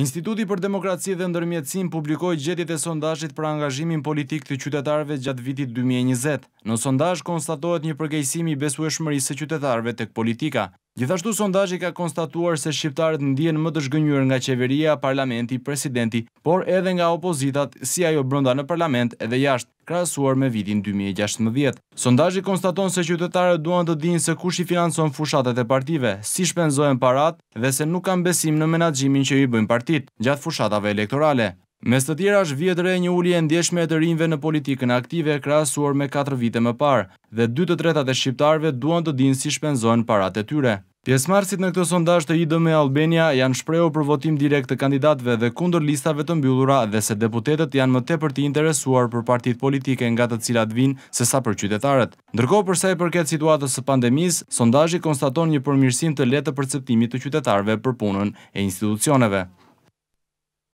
Instituti për Demokraci dhe Ndërmjetësim publikoj gjetit e sondashit për angazhimin politik të qytetarve gjatë vitit 2020. Në sondash konstatohet një e besueshmëri se qytetarve të këpolitika. Gjithashtu sondajë ka konstatuar se shqiptarët ndjen më të shgënjur nga qeveria, parlamenti, presidenti, por edhe nga opozitat si ajo brënda në parlament edhe jashtë, krasuar me vitin 2016. Sondajë konstaton se qytetarët duan të dinë se kush i financon fushatet e partive, si shpenzojnë parat dhe se nuk kam besim në menagjimin që i bëjmë partit, gjatë fushatave elektorale. Mes të tjera është e një e ndjeshme e të rinve në politikën aktive krasuar me 4 vite më parë dhe 2 të tretat e shqiptarve duan të dinë si shpenzojnë parat e tyre. Pjesmarsit në këtë sondaj të IDM e Albania janë shprejo për votim direkt të kandidatve dhe kundër listave të mbyllura dhe se deputetet janë më te për ti interesuar për partit politike nga të cilat vinë se sa për qytetarët. Ndërko përsa i përket situatës së pandemis, sondazhi konstaton një përmirësim të letë përceptimit të qytetarve për punën e institucioneve.